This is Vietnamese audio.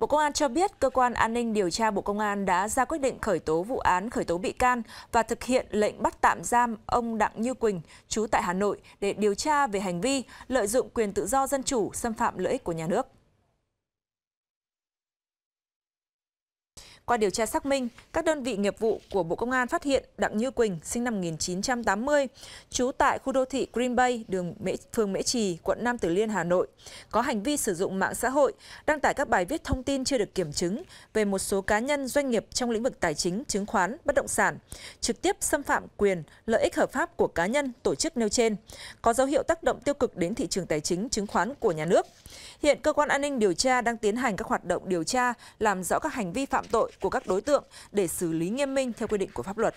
Bộ Công an cho biết cơ quan an ninh điều tra Bộ Công an đã ra quyết định khởi tố vụ án khởi tố bị can và thực hiện lệnh bắt tạm giam ông Đặng Như Quỳnh, trú tại Hà Nội để điều tra về hành vi lợi dụng quyền tự do dân chủ xâm phạm lợi ích của nhà nước. Qua điều tra xác minh, các đơn vị nghiệp vụ của Bộ Công an phát hiện Đặng Như Quỳnh, sinh năm 1980, trú tại khu đô thị Green Bay, đường Mễ, phường Mễ Trì, quận Nam Từ Liêm, Hà Nội, có hành vi sử dụng mạng xã hội, đăng tải các bài viết thông tin chưa được kiểm chứng về một số cá nhân doanh nghiệp trong lĩnh vực tài chính, chứng khoán, bất động sản, trực tiếp xâm phạm quyền, lợi ích hợp pháp của cá nhân, tổ chức nêu trên, có dấu hiệu tác động tiêu cực đến thị trường tài chính, chứng khoán của nhà nước. Hiện cơ quan an ninh điều tra đang tiến hành các hoạt động điều tra, làm rõ các hành vi phạm tội của các đối tượng để xử lý nghiêm minh theo quy định của pháp luật.